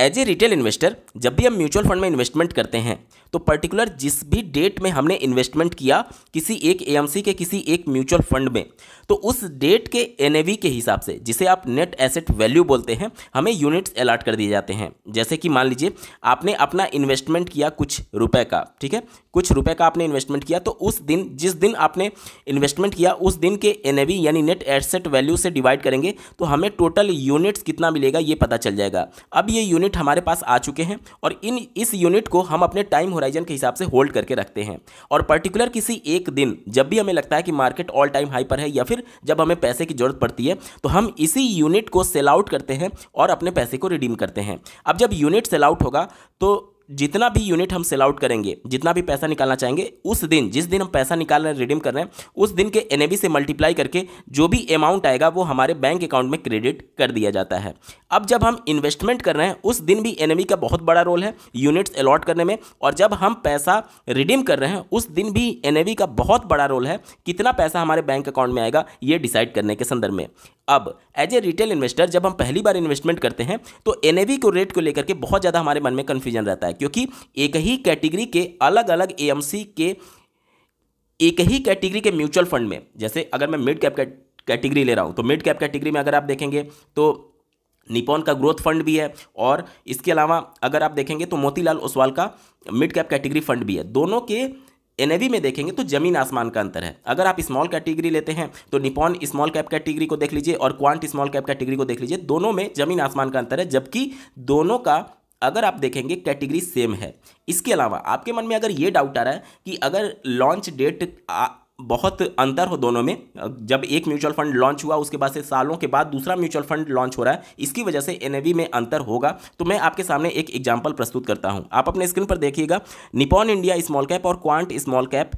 as a retail investor जब भी हम म्यूचुअल फंड में इन्वेस्टमेंट करते हैं तो पर्टिकुलर जिस भी डेट में हमने इन्वेस्टमेंट किया किसी एक एएमसी के किसी एक म्यूचुअल फंड में तो उस डेट के एनएवी के हिसाब से जिसे आप नेट एसेट वैल्यू बोलते हैं हमें यूनिट्स अलाट कर दिए जाते हैं जैसे कि मान लीजिए आपने अपना इन्वेस्टमेंट किया कुछ रुपए का ठीक है कुछ रुपए का आपने इन्वेस्टमेंट किया तो उस दिन जिस दिन आपने इन्वेस्टमेंट किया उस दिन के एन यानी नेट एसेट वैल्यू से डिवाइड करेंगे तो हमें टोटल यूनिट्स कितना मिलेगा ये पता चल जाएगा अब ये यूनिट यूनिट हमारे पास आ चुके हैं और इन इस यूनिट को हम अपने टाइम होराइजन के हिसाब से होल्ड करके रखते हैं और पर्टिकुलर किसी एक दिन जब भी हमें लगता है कि मार्केट ऑल टाइम हाई पर है या फिर जब हमें पैसे की जरूरत पड़ती है तो हम इसी यूनिट को सेल आउट करते हैं और अपने पैसे को रिडीम करते हैं अब जब यूनिट सेल आउट होगा तो जितना भी यूनिट हम सेल आउट करेंगे जितना भी पैसा निकालना चाहेंगे उस दिन जिस दिन हम पैसा निकाल रहे हैं रिडीम कर रहे हैं उस दिन के एन से मल्टीप्लाई करके जो भी अमाउंट आएगा वो हमारे बैंक अकाउंट में क्रेडिट कर दिया जाता है अब जब हम इन्वेस्टमेंट कर रहे हैं उस दिन भी एन का बहुत बड़ा रोल है यूनिट्स अलॉट करने में और जब हम पैसा रिडीम कर रहे हैं उस दिन भी एन का बहुत बड़ा रोल है कितना पैसा हमारे बैंक अकाउंट में आएगा ये डिसाइड करने के संदर्भ में अब एज ए रिटेल इन्वेस्टर जब हम पहली बार इन्वेस्टमेंट करते हैं तो एन को रेट को लेकर के बहुत ज़्यादा हमारे मन में कन्फ्यूजन रहता है क्योंकि एक ही कैटेगरी के अलग अलग ए के एक ही कैटेगरी के म्यूचुअल फंड में जैसे अगर मैं मिड कैप कैटेगरी ले रहा हूँ तो मिड कैप कैटेगरी में अगर आप देखेंगे तो निपोन का ग्रोथ फंड भी है और इसके अलावा अगर आप देखेंगे तो मोतीलाल ओसवाल का मिड कैप कैटेगरी फंड भी है दोनों के एन में देखेंगे तो जमीन आसमान का अंतर है अगर आप स्मॉल कैटेगरी लेते हैं तो निपॉन स्मॉल कैप कैटेगरी को देख लीजिए और क्वांट स्मॉल कैप कैटेगरी को देख लीजिए दोनों में जमीन आसमान का अंतर है जबकि दोनों का अगर आप देखेंगे कैटेगरी सेम है इसके अलावा आपके मन में अगर ये डाउट आ रहा है कि अगर लॉन्च डेट बहुत अंतर हो दोनों में जब एक म्यूचुअल फंड लॉन्च हुआ उसके बाद से सालों के बाद दूसरा म्यूचुअल फंड लॉन्च हो रहा है इसकी वजह से एन में अंतर होगा तो मैं आपके सामने एक एग्जाम्पल प्रस्तुत करता हूँ आप अपने स्क्रीन पर देखिएगा निपॉन इंडिया स्मॉल कैप और क्वांट स्मॉल कैप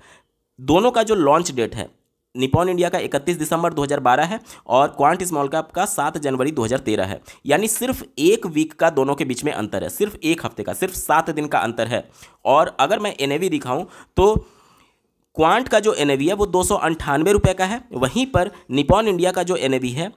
दोनों का जो लॉन्च डेट है निपॉन इंडिया का 31 दिसंबर 2012 है और क्वांट स्मॉल कैप का 7 जनवरी 2013 है यानी सिर्फ एक वीक का दोनों के बीच में अंतर है सिर्फ एक हफ्ते का सिर्फ सात दिन का अंतर है और अगर मैं एन दिखाऊं तो क्वांट का जो एन है वो दो रुपये का है वहीं पर निपॉन इंडिया का जो एन है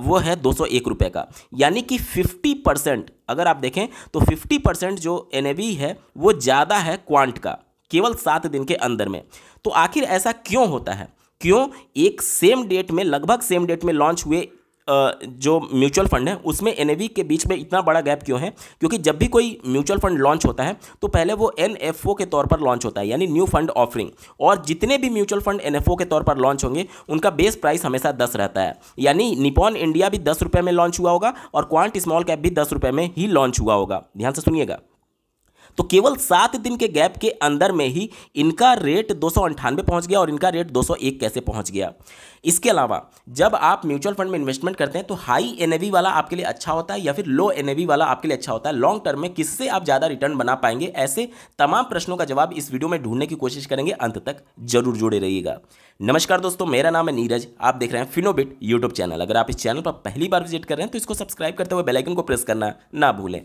वो है दो सौ एक रुपये का यानी कि फिफ्टी परसेंट अगर आप देखें तो फिफ्टी परसेंट जो एन है वो ज़्यादा है क्वांट का केवल सात दिन के अंदर में तो आखिर ऐसा क्यों होता है क्यों एक सेम डेट में लगभग सेम डेट में लॉन्च हुए जो म्यूचुअल फंड है उसमें एन के बीच में इतना बड़ा गैप क्यों है क्योंकि जब भी कोई म्यूचुअल फंड लॉन्च होता है तो पहले वो एन के तौर पर लॉन्च होता है यानी न्यू फंड ऑफरिंग और जितने भी म्यूचुअल फंड एन के तौर पर लॉन्च होंगे उनका बेस प्राइस हमेशा दस रहता है यानी निपॉन इंडिया भी दस रुपये में लॉन्च हुआ होगा और क्वांट स्मॉल कैप भी दस रुपये में ही लॉन्च हुआ होगा ध्यान से सुनिएगा तो केवल सात दिन के गैप के अंदर में ही इनका रेट दो पहुंच गया और इनका रेट 201 कैसे पहुंच गया इसके अलावा जब आप म्यूचुअल फंड में इन्वेस्टमेंट करते हैं तो हाई एनएवी वाला आपके लिए अच्छा होता है या फिर लो एनएवी वाला आपके लिए अच्छा होता है लॉन्ग टर्म में किससे आप ज़्यादा रिटर्न बना पाएंगे ऐसे तमाम प्रश्नों का जवाब इस वीडियो में ढूंढने की कोशिश करेंगे अंत तक जरूर जुड़े रहिएगा नमस्कार दोस्तों मेरा नाम है नीरज आप देख रहे हैं फिनोबिट यूट्यूब चैनल अगर आप इस चैनल पर पहली बार विजिट कर रहे हैं तो इसको सब्सक्राइब करते हुए बेलाइकन को प्रेस करना ना भूलें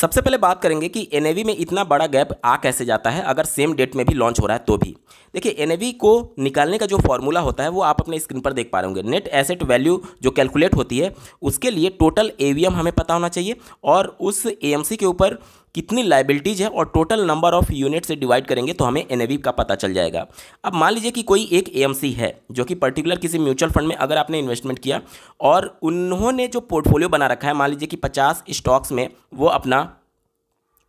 सबसे पहले बात करेंगे कि एन में इतना बड़ा गैप आ कैसे जाता है अगर सेम डेट में भी लॉन्च हो रहा है तो भी देखिए एन को निकालने का जो फॉर्मूला होता है वो आप अपने स्क्रीन पर देख पा रहे होंगे नेट एसेट वैल्यू जो कैलकुलेट होती है उसके लिए टोटल ए हमें पता होना चाहिए और उस ए के ऊपर कितनी लाइबिलिटीज़ है और टोटल नंबर ऑफ यूनिट से डिवाइड करेंगे तो हमें एन का पता चल जाएगा अब मान लीजिए कि कोई एक ए है जो कि पर्टिकुलर किसी म्यूचुअल फंड में अगर आपने इन्वेस्टमेंट किया और उन्होंने जो पोर्टफोलियो बना रखा है मान लीजिए कि पचास स्टॉक्स में वो अपना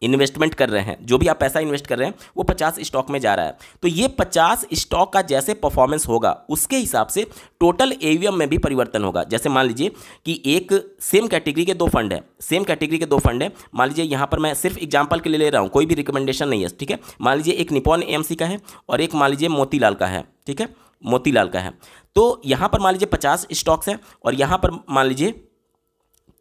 इन्वेस्टमेंट कर रहे हैं जो भी आप पैसा इन्वेस्ट कर रहे हैं वो पचास स्टॉक में जा रहा है तो ये पचास स्टॉक का जैसे परफॉर्मेंस होगा उसके हिसाब से टोटल एवीएम में भी परिवर्तन होगा जैसे मान लीजिए कि एक सेम कैटेगरी के दो फंड है सेम कैटेगरी के दो फंड है मान लीजिए यहाँ पर मैं सिर्फ एग्जाम्पल के लिए ले रहा हूँ कोई भी रिकमेंडेशन नहीं है ठीक है मान लीजिए एक निपॉन एम का है और एक मान लीजिए मोतीलाल का है ठीक है मोतीलाल का है तो यहाँ पर मान लीजिए पचास स्टॉक्स हैं और यहाँ पर मान लीजिए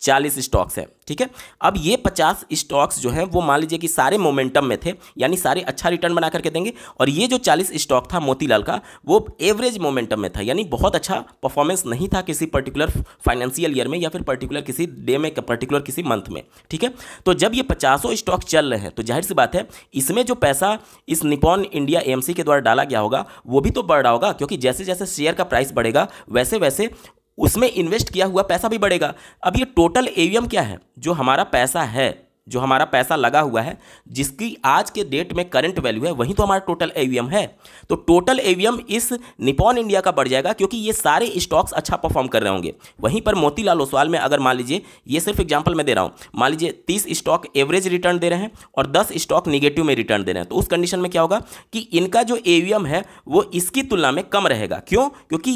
चालीस स्टॉक्स हैं ठीक है अब ये पचास स्टॉक्स जो हैं वो मान लीजिए कि सारे मोमेंटम में थे यानी सारे अच्छा रिटर्न बना करके देंगे और ये जो चालीस स्टॉक था मोतीलाल का वो एवरेज मोमेंटम में था यानी बहुत अच्छा परफॉर्मेंस नहीं था किसी पर्टिकुलर फाइनेंशियल ईयर में या फिर पर्टिकुलर किसी डे में पर्टिकुलर किसी मंथ में ठीक है तो जब ये पचासों स्टॉक चल रहे हैं तो जाहिर सी बात है इसमें जो पैसा इस निपॉन इंडिया एम के द्वारा डाला गया होगा वो भी तो बढ़ रहा होगा क्योंकि जैसे जैसे शेयर का प्राइस बढ़ेगा वैसे वैसे उसमें इन्वेस्ट किया हुआ पैसा भी बढ़ेगा अब ये टोटल एवीएम क्या है जो हमारा पैसा है जो हमारा पैसा लगा हुआ है जिसकी आज के डेट में करंट वैल्यू है वही तो हमारा टोटल एवीएम है तो टोटल एवीएम इस निपॉन इंडिया का बढ़ जाएगा क्योंकि ये सारे स्टॉक्स अच्छा परफॉर्म कर रहे होंगे वहीं पर मोतीलाल ओसवाल में अगर मान लीजिए ये सिर्फ एग्जाम्पल मैं दे रहा हूँ मान लीजिए तीस स्टॉक एवरेज रिटर्न दे रहे हैं और दस स्टॉक निगेटिव में रिटर्न दे रहे हैं तो उस कंडीशन में क्या होगा कि इनका जो ए है वो इसकी तुलना में कम रहेगा क्यों क्योंकि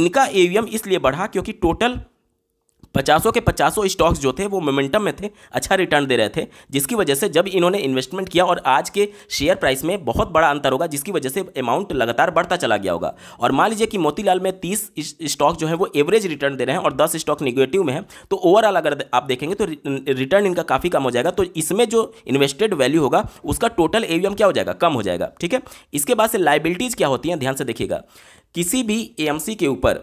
इनका ए इसलिए बढ़ा क्योंकि टोटल पचासों के पचासों स्टॉक्स जो थे वो मोमेंटम में थे अच्छा रिटर्न दे रहे थे जिसकी वजह से जब इन्होंने इन्वेस्टमेंट किया और आज के शेयर प्राइस में बहुत बड़ा अंतर होगा जिसकी वजह से अमाउंट लगातार बढ़ता चला गया होगा और मान लीजिए कि मोतीलाल में तीस स्टॉक जो है वो एवरेज रिटर्न दे रहे हैं और दस स्टॉक निगेटिव में है तो ओवरऑल अगर आप देखेंगे तो रिटर्न इनका काफ़ी कम हो जाएगा तो इसमें जो इन्वेस्टेड वैल्यू होगा उसका टोटल एवीएम क्या हो जाएगा कम हो जाएगा ठीक है इसके बाद से लाइबिलिटीज़ क्या होती हैं ध्यान से देखिएगा किसी भी एएमसी के ऊपर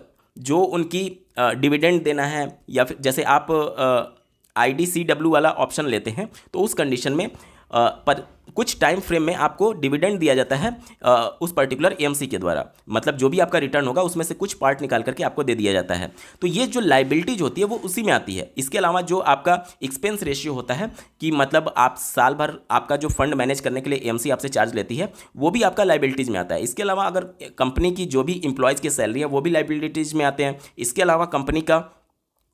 जो उनकी डिविडेंड देना है या फिर जैसे आप आई डी सी डब्ल्यू वाला ऑप्शन लेते हैं तो उस कंडीशन में पर कुछ टाइम फ्रेम में आपको डिविडेंड दिया जाता है उस पर्टिकुलर ए के द्वारा मतलब जो भी आपका रिटर्न होगा उसमें से कुछ पार्ट निकाल करके आपको दे दिया जाता है तो ये जो लाइबिलिटीज होती है वो उसी में आती है इसके अलावा जो आपका एक्सपेंस रेशियो होता है कि मतलब आप साल भर आपका जो फंड मैनेज करने के लिए ए आपसे चार्ज लेती है वो भी आपका लाइबिलिटीज में आता है इसके अलावा अगर कंपनी की जो भी इंप्लॉयज़ की सैलरी है वो भी लाइबिलिटीज में आते हैं इसके अलावा कंपनी का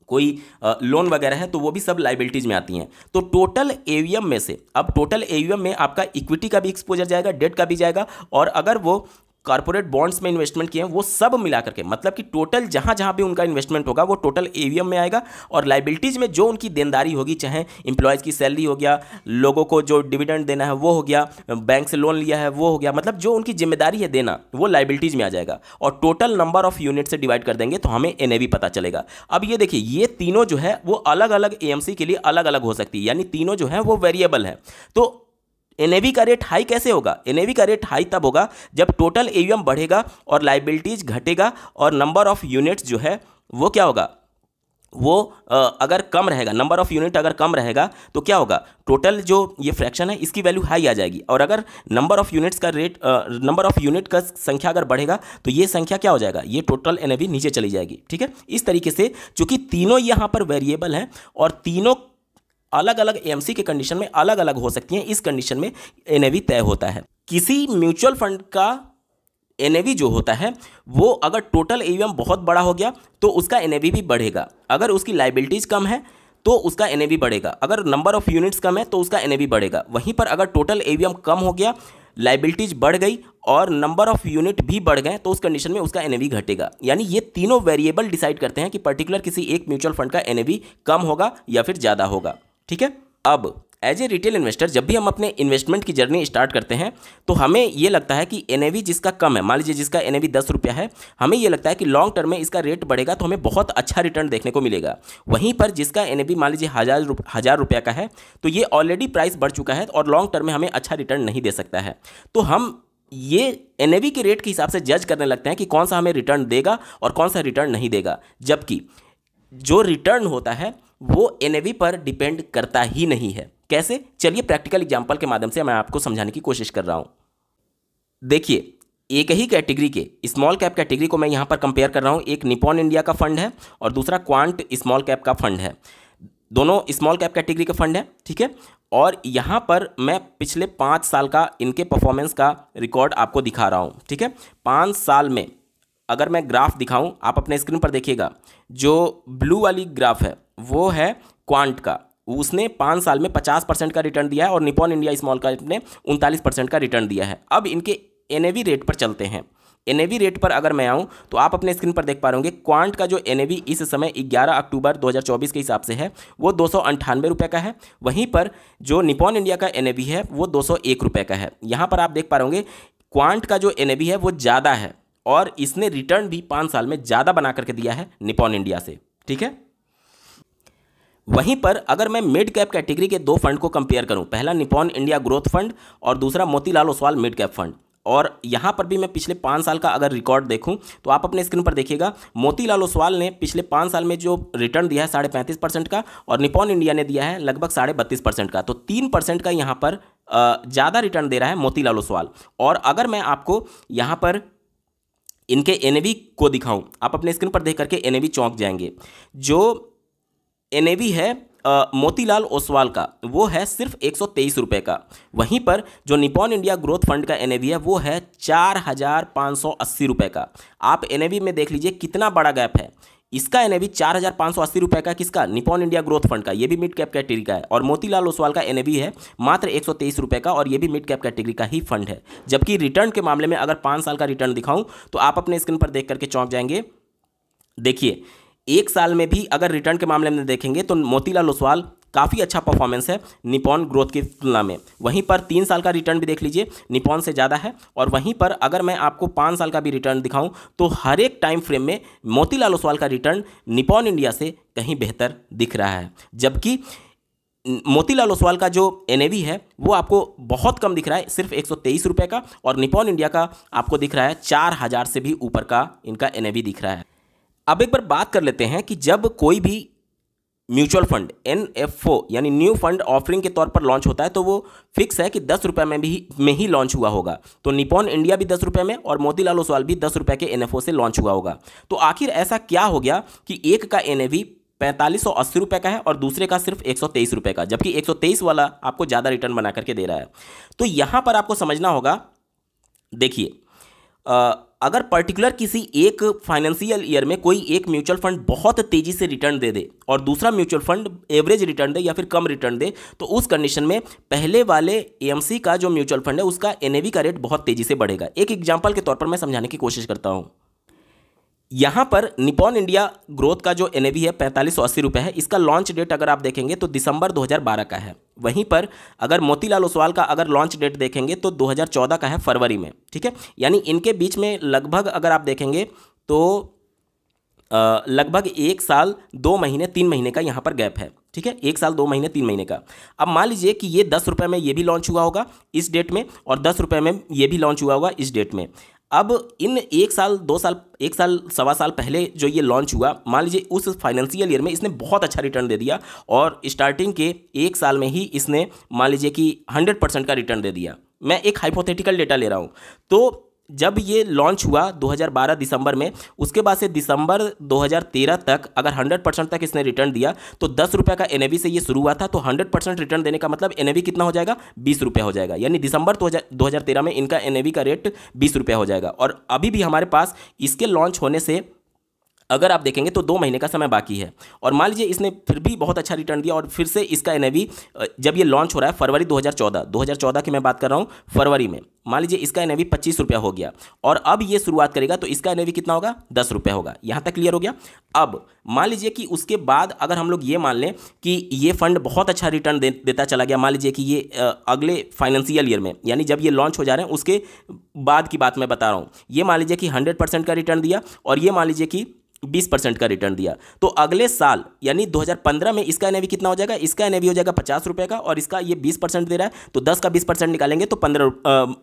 कोई लोन वगैरह है तो वो भी सब लाइबिलिटीज़ में आती हैं तो टोटल एवीएम में से अब टोटल एवीएम में आपका इक्विटी का भी एक्सपोजर जाएगा डेट का भी जाएगा और अगर वो कॉर्पोरेट बॉन्ड्स में इन्वेस्टमेंट किए हैं वो सब मिला करके मतलब कि टोटल जहाँ जहाँ भी उनका इन्वेस्टमेंट होगा वो टोटल एवीएम में आएगा और लाइबिलिटीज़ में जो उनकी देनदारी होगी चाहे इंप्लॉयज़ की सैलरी हो गया लोगों को जो डिविडेंड देना है वो हो गया बैंक से लोन लिया है वो हो गया मतलब जो उनकी जिम्मेदारी है देना वो लाइबिलिटीज़ में आ जाएगा और टोटल नंबर ऑफ यूनिट से डिवाइड कर देंगे तो हमें एन पता चलेगा अब ये देखिए ये तीनों जो है वो अलग अलग ए के लिए अलग अलग हो सकती है यानी तीनों जो है वो वेरिएबल है तो एन का रेट हाई कैसे होगा एन का रेट हाई तब होगा जब टोटल ए बढ़ेगा और लाइबिलिटीज घटेगा और नंबर ऑफ यूनिट्स जो है वो क्या होगा वो अगर कम रहेगा नंबर ऑफ़ यूनिट अगर कम रहेगा तो क्या होगा टोटल जो ये फ्रैक्शन है इसकी वैल्यू हाई आ जाएगी और अगर नंबर ऑफ़ यूनिट्स का रेट नंबर ऑफ़ यूनिट का संख्या अगर बढ़ेगा तो ये संख्या क्या हो जाएगा ये टोटल एन नीचे चली जाएगी ठीक है इस तरीके से चूंकि तीनों यहाँ पर वेरिएबल हैं और तीनों अलग अलग एएमसी के कंडीशन में अलग अलग हो सकती हैं इस कंडीशन में एनएवी तय होता है किसी म्यूचुअल फंड का एन जो होता है वो अगर टोटल ई बहुत बड़ा हो गया तो उसका एन भी बढ़ेगा अगर उसकी लाइबिलिटीज़ कम है तो उसका एन बढ़ेगा अगर नंबर ऑफ़ यूनिट्स कम है तो उसका एन बढ़ेगा वहीं पर अगर टोटल ई कम हो गया लाइबिलिटीज़ बढ़ गई और नंबर ऑफ़ यूनिट भी बढ़ गए तो उस कंडीशन में उसका एन घटेगा यानी ये तीनों वेरिएबल डिसाइड करते हैं कि पर्टिकुलर किसी एक म्यूचुअल फंड का एन कम होगा या फिर ज़्यादा होगा ठीक है अब एज ए रिटेल इन्वेस्टर जब भी हम अपने इन्वेस्टमेंट की जर्नी स्टार्ट करते हैं तो हमें ये लगता है कि एन जिसका कम है मान लीजिए जिसका एन वी दस रुपया है हमें ये लगता है कि लॉन्ग टर्म में इसका रेट बढ़ेगा तो हमें बहुत अच्छा रिटर्न देखने को मिलेगा वहीं पर जिसका एन मान लीजिए हज़ार रुप, हज़ार रुपया का है तो ये ऑलरेडी प्राइस बढ़ चुका है और लॉन्ग टर्म में हमें अच्छा रिटर्न नहीं दे सकता है तो हम ये एन के रेट के हिसाब से जज करने लगते हैं कि कौन सा हमें रिटर्न देगा और कौन सा रिटर्न नहीं देगा जबकि जो रिटर्न होता है वो एन पर डिपेंड करता ही नहीं है कैसे चलिए प्रैक्टिकल एग्जाम्पल के माध्यम से मैं आपको समझाने की कोशिश कर रहा हूँ देखिए एक ही कैटेगरी के स्मॉल कैप कैटेगरी को मैं यहाँ पर कंपेयर कर रहा हूँ एक निपॉन इंडिया का फंड है और दूसरा क्वांट स्मॉल कैप का फंड है दोनों स्मॉल कैप कैटेगरी के फंड है ठीक है और यहाँ पर मैं पिछले पाँच साल का इनके परफॉर्मेंस का रिकॉर्ड आपको दिखा रहा हूँ ठीक है पाँच साल में अगर मैं ग्राफ दिखाऊं आप अपने स्क्रीन पर देखिएगा जो ब्लू वाली ग्राफ है वो है क्वांट का उसने पाँच साल में पचास परसेंट का रिटर्न दिया है और निपॉन इंडिया स्मॉल कैप ने उनतालीस परसेंट का रिटर्न दिया है अब इनके एन रेट पर चलते हैं एन रेट पर अगर मैं आऊँ तो आप अपने स्क्रीन पर देख पा रहे क्वांट का जो एन इस समय ग्यारह अक्टूबर दो के हिसाब से है वो दो रुपए का है वहीं पर जो निपॉन इंडिया का एन है वो दो रुपए का है यहाँ पर आप देख पा रहे क्वांट का जो एन है वो ज़्यादा है और इसने रिटर्न भी पाँच साल में ज़्यादा बना करके दिया है निपॉन इंडिया से ठीक है वहीं पर अगर मैं मिड कैप कैटेगरी के दो फंड को कंपेयर करूं पहला निपॉन इंडिया ग्रोथ फंड और दूसरा Motilal Oswal mid cap fund और यहाँ पर भी मैं पिछले पाँच साल का अगर रिकॉर्ड देखूं तो आप अपने स्क्रीन पर देखिएगा मोतीलाल ओसवाल ने पिछले पाँच साल में जो रिटर्न दिया है साढ़े पैंतीस परसेंट का और निपॉन इंडिया ने दिया है लगभग साढ़े बत्तीस परसेंट का तो तीन परसेंट का यहाँ पर ज़्यादा रिटर्न दे रहा है मोतीलाल ओसवाल और अगर मैं आपको यहाँ पर इनके एन को दिखाऊं आप अपने स्क्रीन पर देख करके एन चौंक जाएंगे जो एन है मोतीलाल ओसवाल का वो है सिर्फ एक रुपए का वहीं पर जो निपॉन इंडिया ग्रोथ फंड का एन है वो है चार हज़ार सौ अस्सी का आप एन में देख लीजिए कितना बड़ा गैप है इसका एनएबी चार हजार पांच सौ अस्सी रुपये का किसका निपॉन इंडिया ग्रोथ फंड का ये भी मिड कैप कैटेगरी का है और मोतीलाल ओसवाल का एनएबी है मात्र एक सौ तेईस रुपए का और ये भी मिड कैप कैटेगरी का ही फंड है जबकि रिटर्न के मामले में अगर पाँच साल का रिटर्न दिखाऊं तो आप अपने स्क्रीन पर देख करके चौंक जाएंगे देखिए एक साल में भी अगर रिटर्न के मामले में देखेंगे तो मोतीलाल ओसवाल काफ़ी अच्छा परफॉर्मेंस है निपॉन ग्रोथ की तुलना में वहीं पर तीन साल का रिटर्न भी देख लीजिए निपॉन से ज़्यादा है और वहीं पर अगर मैं आपको पाँच साल का भी रिटर्न दिखाऊं तो हर एक टाइम फ्रेम में मोतीलाल ओसवाल का रिटर्न निपॉन इंडिया से कहीं बेहतर दिख रहा है जबकि मोतीलाल ओसवाल का जो एन है वो आपको बहुत कम दिख रहा है सिर्फ एक सौ का और निपॉन इंडिया का आपको दिख रहा है चार हज़ार से भी ऊपर का इनका एन दिख रहा है अब एक बार बात कर लेते हैं कि जब कोई भी म्यूचुअल फंड एन यानी न्यू फंड ऑफरिंग के तौर पर लॉन्च होता है तो वो फिक्स है कि दस रुपये में भी में ही लॉन्च हुआ होगा तो निपॉन इंडिया भी दस रुपये में और मोतीलाल ओसवाल भी दस रुपये के एन से लॉन्च हुआ होगा तो आखिर ऐसा क्या हो गया कि एक का एन पैंतालीस सौ अस्सी रुपये का है और दूसरे का सिर्फ एक सौ तेईस रुपये का जबकि एक सौ तेईस वाला आपको ज़्यादा रिटर्न बना करके दे रहा है तो यहाँ पर आपको समझना होगा देखिए अगर पर्टिकुलर किसी एक फाइनेंशियल ईयर में कोई एक म्यूचुअल फंड बहुत तेजी से रिटर्न दे दे और दूसरा म्यूचुअल फंड एवरेज रिटर्न दे या फिर कम रिटर्न दे तो उस कंडीशन में पहले वाले एएमसी का जो म्यूचुअल फंड है उसका एनएवी का रेट बहुत तेजी से बढ़ेगा एक एग्जाम्पल के तौर पर मैं समझाने की कोशिश करता हूँ यहाँ पर निपॉन इंडिया ग्रोथ का जो एन है पैंतालीस सौ अस्सी रुपये है इसका लॉन्च डेट अगर आप देखेंगे तो दिसंबर 2012 का है वहीं पर अगर मोतीलाल ओसवाल का अगर लॉन्च डेट देखेंगे तो 2014 का है फरवरी में ठीक है यानी इनके बीच में लगभग अगर आप देखेंगे तो लगभग एक साल दो महीने तीन महीने का यहाँ पर गैप है ठीक है एक साल दो महीने तीन महीने का अब मान लीजिए कि ये दस रुपये में ये भी लॉन्च हुआ होगा इस डेट में और दस रुपये में ये भी लॉन्च हुआ होगा इस डेट में अब इन एक साल दो साल एक साल सवा साल पहले जो ये लॉन्च हुआ मान लीजिए उस फाइनेंशियल ईयर में इसने बहुत अच्छा रिटर्न दे दिया और स्टार्टिंग के एक साल में ही इसने मान लीजिए कि हंड्रेड परसेंट का रिटर्न दे दिया मैं एक हाइपोथेटिकल डेटा ले रहा हूँ तो जब ये लॉन्च हुआ 2012 दिसंबर में उसके बाद से दिसंबर 2013 तक अगर 100 परसेंट तक इसने रिटर्न दिया तो दस रुपये का एन से ये शुरू हुआ था तो 100 परसेंट रिटर्न देने का मतलब एन कितना हो जाएगा बीस रुपये हो जाएगा यानी दिसंबर दो हज़ार में इनका एन का रेट बीस रुपये हो जाएगा और अभी भी हमारे पास इसके लॉन्च होने से अगर आप देखेंगे तो दो महीने का समय बाकी है और मान लीजिए इसने फिर भी बहुत अच्छा रिटर्न दिया और फिर से इसका एन जब ये लॉन्च हो रहा है फरवरी 2014 2014 की मैं बात कर रहा हूँ फरवरी में मान लीजिए इसका एन एवी पच्चीस हो गया और अब ये शुरुआत करेगा तो इसका एन कितना होगा दस रुपये होगा यहाँ तक क्लियर हो गया अब मान लीजिए कि उसके बाद अगर हम लोग ये मान लें कि ये फंड बहुत अच्छा रिटर्न दे, देता चला गया मान लीजिए कि ये अगले फाइनेंशियल ईयर में यानी जब ये लॉन्च हो जा रहे हैं उसके बाद की बात मैं बता रहा हूँ ये मान लीजिए कि हंड्रेड परसेंट का रिटर्न दिया और ये मान लीजिए कि बीस परसेंट का रिटर्न दिया तो अगले साल यानी 2015 में इसका एन कितना हो जाएगा इसका एन हो जाएगा पचास रुपये का और इसका ये बीस परसेंट दे रहा है तो दस का बीस परसेंट निकालेंगे तो पंद्रह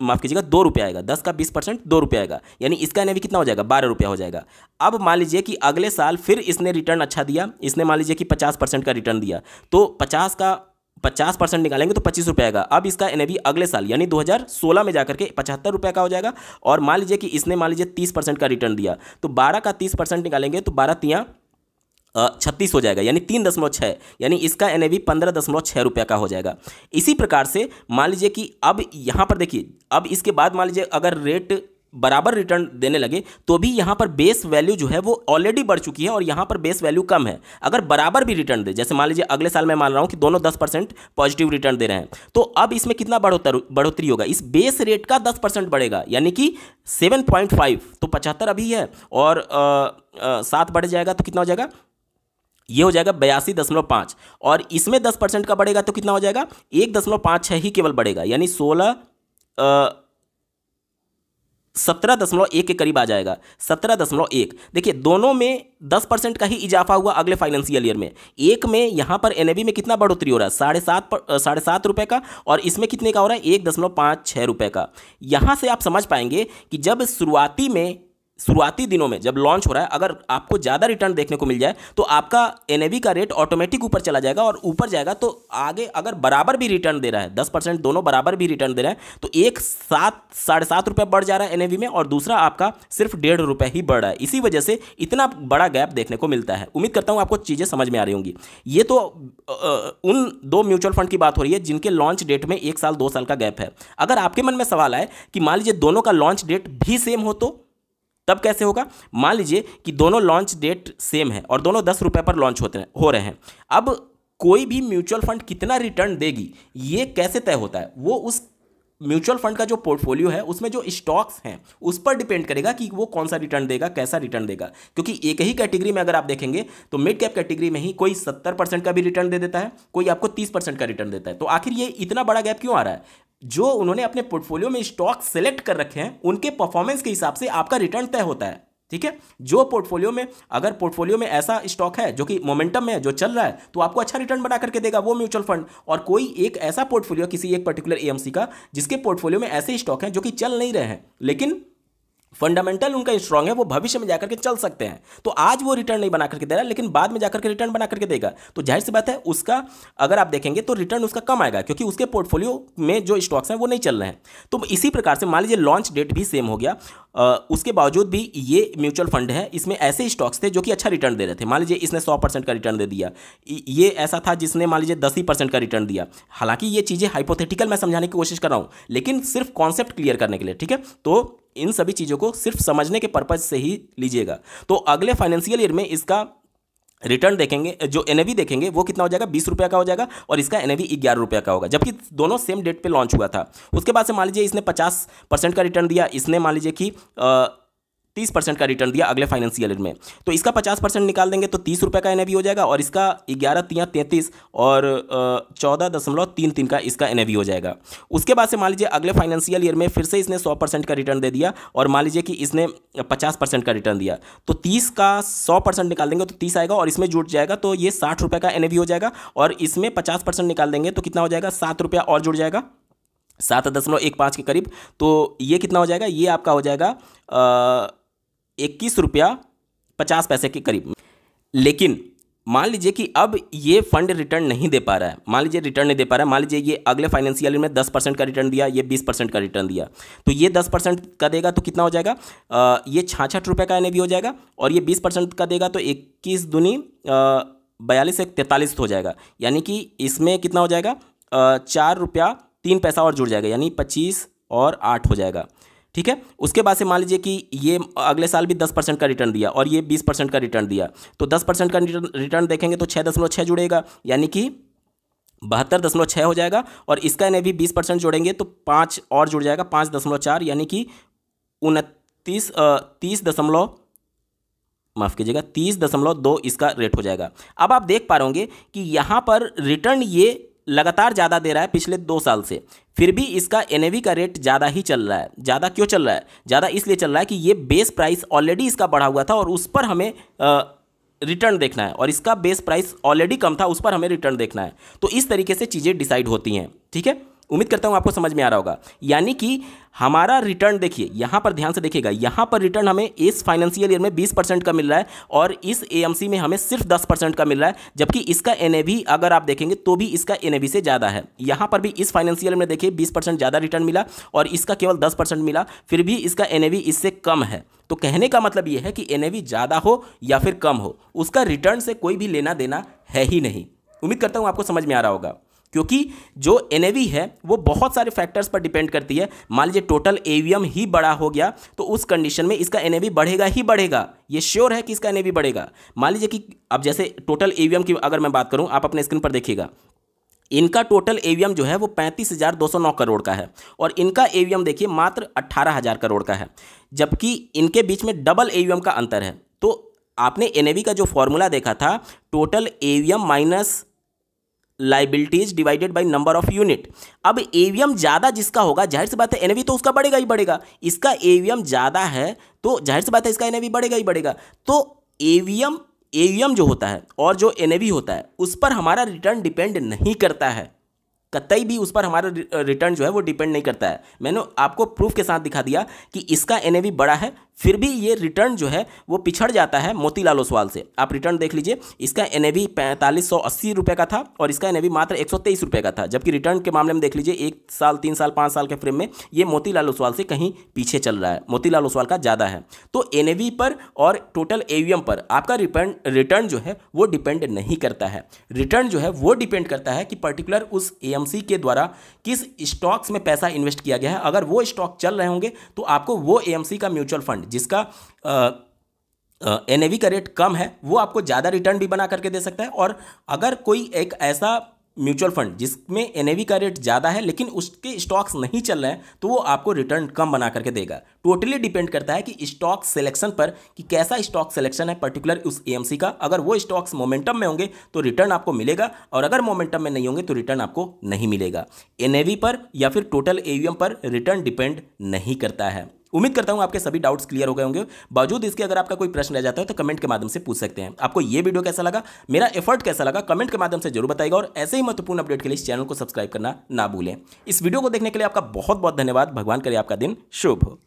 माफ़ कीजिएगा दो रुपये आएगा दस का बीस परसेंट दो रुपये आएगा यानी इसका एन कितना हो जाएगा बारह रुपया हो जाएगा अब मान लीजिए कि अगले साल फिर इसने रिटर्न अच्छा दिया इसने मान लीजिए कि पचास का रिटर्न दिया तो पचास का पचास परसेंट निकालेंगे तो पच्चीस रुपये आएगा अब इसका एन अगले साल यानी 2016 में जाकर के पचहत्तर रुपये का हो जाएगा और मान लीजिए कि इसने मान लीजिए तीस परसेंट का रिटर्न दिया तो बारह का तीस परसेंट निकालेंगे तो बारह तियाँ छत्तीस हो जाएगा यानी तीन दशमलव छः यानी इसका एन ए पंद्रह दशमलव छः रुपये का हो जाएगा इसी प्रकार से मान लीजिए कि अब यहाँ पर देखिए अब इसके बाद मान लीजिए अगर रेट बराबर रिटर्न देने लगे तो भी यहाँ पर बेस वैल्यू जो है वो ऑलरेडी बढ़ चुकी है और यहाँ पर बेस वैल्यू कम है अगर बराबर भी रिटर्न दे जैसे मान लीजिए अगले साल मैं मान रहा हूँ कि दोनों दस परसेंट पॉजिटिव रिटर्न दे रहे हैं तो अब इसमें कितना बढ़ोतरी होगा इस बेस रेट का दस परसेंट बढ़ेगा यानी कि सेवन पॉइंट फाइव तो पचहत्तर अभी है और सात बढ़ जाएगा तो कितना हो जाएगा ये हो जाएगा बयासी दशमलव पाँच और इसमें दस परसेंट का बढ़ेगा तो कितना हो जाएगा एक दशमलव पाँच छः ही केवल बढ़ेगा यानी सोलह सत्रह दशमलव एक के करीब आ जाएगा सत्रह दशमलव एक देखिए दोनों में दस परसेंट का ही इजाफा हुआ अगले फाइनेंशियल ईयर में एक में यहां पर एन में कितना बढ़ोतरी हो रहा है साढ़े सात साढ़े सात रुपए का और इसमें कितने का हो रहा है एक दशमलव पांच छह रुपए का यहां से आप समझ पाएंगे कि जब शुरुआती में शुरुआती दिनों में जब लॉन्च हो रहा है अगर आपको ज़्यादा रिटर्न देखने को मिल जाए तो आपका एन का रेट ऑटोमेटिक ऊपर चला जाएगा और ऊपर जाएगा तो आगे अगर बराबर भी रिटर्न दे रहा है दस परसेंट दोनों बराबर भी रिटर्न दे रहे हैं तो एक सात साढ़े सात रुपये बढ़ जा रहा है एन में और दूसरा आपका सिर्फ डेढ़ रुपये ही बढ़ रहा है इसी वजह से इतना बड़ा गैप देखने को मिलता है उम्मीद करता हूँ आपको चीज़ें समझ में आ रही होंगी ये तो उन दो म्यूचुअल फंड की बात हो रही है जिनके लॉन्च डेट में एक साल दो साल का गैप है अगर आपके मन में सवाल आए कि मान लीजिए दोनों का लॉन्च डेट भी सेम हो तो तब कैसे होगा मान लीजिए कि दोनों लॉन्च डेट सेम है और दोनों दस रुपये पर लॉन्च होते हैं हो रहे हैं अब कोई भी म्यूचुअल फंड कितना रिटर्न देगी ये कैसे तय होता है वो उस म्यूचुअल फंड का जो पोर्टफोलियो है उसमें जो स्टॉक्स हैं उस पर डिपेंड करेगा कि वो कौन सा रिटर्न देगा कैसा रिटर्न देगा क्योंकि एक ही कैटेगरी में अगर आप देखेंगे तो मिड कैप कैटेगरी में ही कोई सत्तर परसेंट का भी रिटर्न दे देता है कोई आपको तीस परसेंट का रिटर्न देता है तो आखिर ये इतना बड़ा गैप क्यों आ रहा है जो उन्होंने अपने पोर्टफोलियो में स्टॉक सेलेक्ट कर रखे हैं उनके परफॉर्मेंस के हिसाब से आपका रिटर्न तय होता है ठीक है जो पोर्टफोलियो में अगर पोर्टफोलियो में ऐसा स्टॉक है जो कि मोमेंटम में है जो चल रहा है तो आपको अच्छा रिटर्न बना करके देगा वो म्यूचुअल फंड और कोई एक ऐसा पोर्टफोलियो किसी एक पर्टिकुलर एएमसी का जिसके पोर्टफोलियो में ऐसे स्टॉक हैं जो कि चल नहीं रहे हैं लेकिन फंडामेंटल उनका स्ट्रांग है वो भविष्य में जाकर के चल सकते हैं तो आज वो रिटर्न नहीं बना करके दे रहा लेकिन बाद में जाकर के रिटर्न बना करके देगा तो जाहिर सी बात है उसका अगर आप देखेंगे तो रिटर्न उसका कम आएगा क्योंकि उसके पोर्टफोलियो में जो स्टॉक्स हैं वो नहीं चल रहे हैं तो इसी प्रकार से मान लीजिए लॉन्च डेट भी सेम हो गया आ, उसके बावजूद भी ये म्यूचुअल फंड है इसमें ऐसे स्टॉक्स थे जो कि अच्छा रिटर्न दे रहे थे मान लीजिए इसने सौ परसेंट का रिटर्न दे दिया ये ऐसा था जिसने मान लीजिए दस ही परसेंट का रिटर्न दिया हालांकि ये चीज़ें हाइपोथेटिकल मैं समझाने की कोशिश कर रहा हूँ लेकिन सिर्फ कॉन्सेप्ट क्लियर करने के लिए ठीक है तो इन सभी चीज़ों को सिर्फ समझने के पर्पज़ से ही लीजिएगा तो अगले फाइनेंशियल ईयर में इसका रिटर्न देखेंगे जो एन देखेंगे वो कितना हो जाएगा बीस रुपये का हो जाएगा और इसका एन ग्यारह रुपये का होगा जबकि दोनों सेम डेट पे लॉन्च हुआ था उसके बाद से मान लीजिए इसने पचास परसेंट का रिटर्न दिया इसने मान लीजिए कि तीस परसेंट का रिटर्न दिया अगले फाइनेंशियल ईयर में तो इसका पचास परसेंट निकाल देंगे तो तीस रुपये का एन हो जाएगा और इसका ग्यारह तिया तैंतीस और चौदह दशमलव तीन तीन का इसका एन हो जाएगा उसके बाद से मान लीजिए अगले फाइनेंशियल ईयर में फिर से इसने सौ परसेंट का रिटर्न दे दिया और मान लीजिए कि इसने पचास परसेंट का रिटर्न दिया तो तीस का सौ परसेंट निकाल देंगे तो तीस आएगा और इसमें जुट जाएगा तो ये साठ रुपये का एन हो जाएगा और इसमें पचास परसेंट निकाल देंगे तो कितना हो जाएगा सात रुपया और जुड़ जाएगा सात दशमलव एक पाँच के करीब तो ये कितना हो जाएगा ये आपका हो जाएगा इक्कीस रुपया पचास पैसे के करीब लेकिन मान लीजिए कि अब ये फंड रिटर्न नहीं दे पा रहा है मान लीजिए रिटर्न नहीं दे पा रहा है मान लीजिए ये अगले फाइनेंशियल ईयर में दस परसेंट का रिटर्न दिया ये बीस परसेंट का रिटर्न दिया तो ये दस परसेंट का देगा तो कितना हो जाएगा आ, ये छाछठ रुपये का एन हो जाएगा और ये बीस परसेंट का देगा तो इक्कीस दुनी बयालीस एक तैंतालीस हो जाएगा यानी कि इसमें कितना हो जाएगा चार रुपया तीन पैसा और जुड़ जाएगा यानी पच्चीस और आठ हो जाएगा ठीक है उसके बाद से मान लीजिए कि ये अगले साल भी दस परसेंट का रिटर्न दिया और ये बीस परसेंट का रिटर्न दिया तो दस परसेंट का रिटर्न देखेंगे तो छः दशमलव छः जुड़ेगा यानी कि बहत्तर दशमलव छः हो जाएगा और इसका इन्हें भी बीस परसेंट जोड़ेंगे तो पाँच और जुड़ जाएगा पाँच दशमलव चार यानी कि उनतीस तीस दशमलव माफ़ कीजिएगा तीस दशमलव दो इसका रेट हो जाएगा अब आप देख पा रहे होंगे कि यहाँ पर रिटर्न ये लगातार ज़्यादा दे रहा है पिछले दो साल से फिर भी इसका एन का रेट ज़्यादा ही चल रहा है ज़्यादा क्यों चल रहा है ज़्यादा इसलिए चल रहा है कि ये बेस प्राइस ऑलरेडी इसका बढ़ा हुआ था और उस पर हमें रिटर्न देखना है और इसका बेस प्राइस ऑलरेडी कम था उस पर हमें रिटर्न देखना है तो इस तरीके से चीज़ें डिसाइड होती हैं ठीक है उम्मीद करता हूँ आपको समझ में आ रहा होगा यानी कि हमारा रिटर्न देखिए यहाँ पर ध्यान से देखिएगा यहाँ पर रिटर्न हमें इस फाइनेंशियल ईयर में 20 परसेंट का मिल रहा है और इस एएमसी में हमें सिर्फ 10 परसेंट का मिल रहा है जबकि इसका एन अगर आप देखेंगे तो भी इसका एन से ज़्यादा है यहाँ पर भी इस फाइनेंशियल में देखिए 20 परसेंट ज़्यादा रिटर्न मिला और इसका केवल 10 परसेंट मिला फिर भी इसका एन इससे कम है तो कहने का मतलब यह है कि एन ज़्यादा हो या फिर कम हो उसका रिटर्न से कोई भी लेना देना है ही नहीं उम्मीद करता हूँ आपको समझ में आ रहा होगा क्योंकि जो एन है वो बहुत सारे फैक्टर्स पर डिपेंड करती है मान लीजिए टोटल ए ही बड़ा हो गया तो उस कंडीशन में इसका एन बढ़ेगा ही बढ़ेगा ये श्योर है कि इसका एन बढ़ेगा मान लीजिए कि अब जैसे टोटल ए की अगर मैं बात करूँ आप अपने स्क्रीन पर देखिएगा इनका टोटल ए जो है वो पैंतीस हज़ार दो सौ नौ करोड़ का है और इनका ए देखिए मात्र अट्ठारह हज़ार करोड़ का है जबकि इनके बीच में डबल ए का अंतर है तो आपने एन का जो फॉर्मूला देखा था total A minus liabilities divided by number of unit अब एवीएम ज़्यादा जिसका होगा जाहिर सी बात है एनवी तो उसका बढ़ेगा ही बढ़ेगा इसका एवीएम ज़्यादा है तो जाहिर सी बात है इसका एनवी बढ़ेगा ही बढ़ेगा तो एवीएम एवीएम जो होता है और जो एनवी होता है उस पर हमारा रिटर्न डिपेंड नहीं करता है कतई भी उस पर हमारा रिटर्न जो है वो डिपेंड नहीं करता है मैंने आपको प्रूफ के साथ दिखा दिया कि इसका एन बड़ा है फिर भी ये रिटर्न जो है वो पिछड़ जाता है मोतीलाल ओसवाल से आप रिटर्न देख लीजिए इसका एन ए पैंतालीस सौ अस्सी रुपये का था और इसका एन ए मात्र एक सौ तेईस रुपये का था जबकि रिटर्न के मामले में देख लीजिए एक साल तीन साल पाँच साल के फ्रेम में ये मोतीलाल ओसवाल से कहीं पीछे चल रहा है मोतीलाल ओसवाल का ज़्यादा है तो एन पर और टोटल ए पर आपका रिटर्न जो है वो डिपेंड नहीं करता है रिटर्न जो है वो डिपेंड करता है कि पर्टिकुलर उस ए के द्वारा किस स्टॉक्स में पैसा इन्वेस्ट किया गया है अगर वो स्टॉक चल रहे होंगे तो आपको वो ए का म्यूचुअल फंड जिसका एन uh, का रेट कम है वो आपको ज़्यादा रिटर्न भी बना करके दे सकता है और अगर कोई एक ऐसा म्यूचुअल फंड जिसमें एन का रेट ज़्यादा है लेकिन उसके स्टॉक्स नहीं चल रहे हैं तो वो आपको रिटर्न कम बना करके देगा टोटली डिपेंड करता है कि स्टॉक सिलेक्शन पर कि कैसा स्टॉक सिलेक्शन है पर्टिकुलर उस ए का अगर वो स्टॉक्स मोमेंटम में होंगे तो रिटर्न आपको मिलेगा और अगर मोमेंटम में नहीं होंगे तो रिटर्न आपको नहीं मिलेगा एन पर या फिर टोटल ए पर रिटर्न डिपेंड नहीं करता है उम्मीद करता हूं आपके सभी डाउट्स क्लियर हो गए होंगे बावजूद इसके अगर आपका कोई प्रश्न रह जाता है तो कमेंट के माध्यम से पूछ सकते हैं आपको यह वीडियो कैसा लगा मेरा एफर्ट कैसा लगा कमेंट के माध्यम से जरूर बताएगा और ऐसे ही महत्वपूर्ण अपडेट के लिए इस चैनल को सब्सक्राइब करना ना भूलें इस वीडियो को देखने के लिए आपका बहुत बहुत धन्यवाद भगवान करे आपका दिन शुभ हो